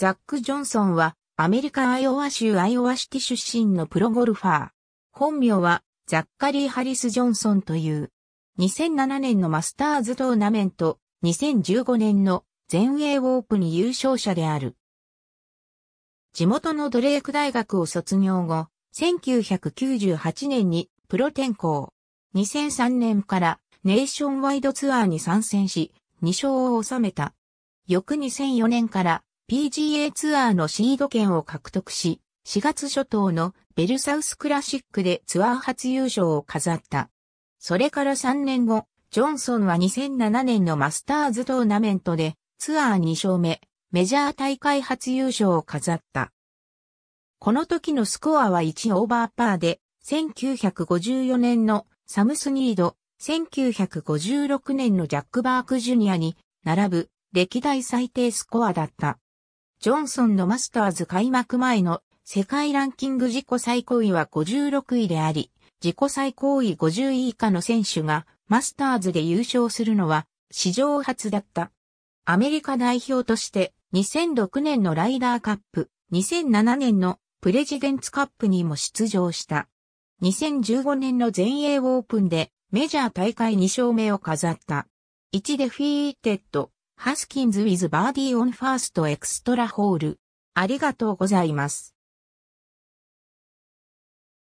ザック・ジョンソンは、アメリカ・アイオワ州アイオワシティ出身のプロゴルファー。本名は、ザッカリー・ハリス・ジョンソンという。2007年のマスターズトーナメント、2015年の全英オープン優勝者である。地元のドレーク大学を卒業後、1998年にプロ転向。2003年からネーションワイドツアーに参戦し、2勝を収めた。翌2004年から PGA ツアーのシード権を獲得し、4月初頭のベルサウスクラシックでツアー初優勝を飾った。それから3年後、ジョンソンは2007年のマスターズトーナメントでツアー2勝目、メジャー大会初優勝を飾った。この時のスコアは1オーバーパーで、1954年のサムスニード、1956年のジャック・バーク・ジュニアに並ぶ歴代最低スコアだった。ジョンソンのマスターズ開幕前の世界ランキング自己最高位は56位であり、自己最高位50位以下の選手がマスターズで優勝するのは史上初だった。アメリカ代表として2006年のライダーカップ、2007年のプレジデンツカップにも出場した。2015年の全英オープンでメジャー大会2勝目を飾った。1デフィーテッド、ハスキンズウィズ・バーディーオンファーストエクストラホール。ありがとうございます。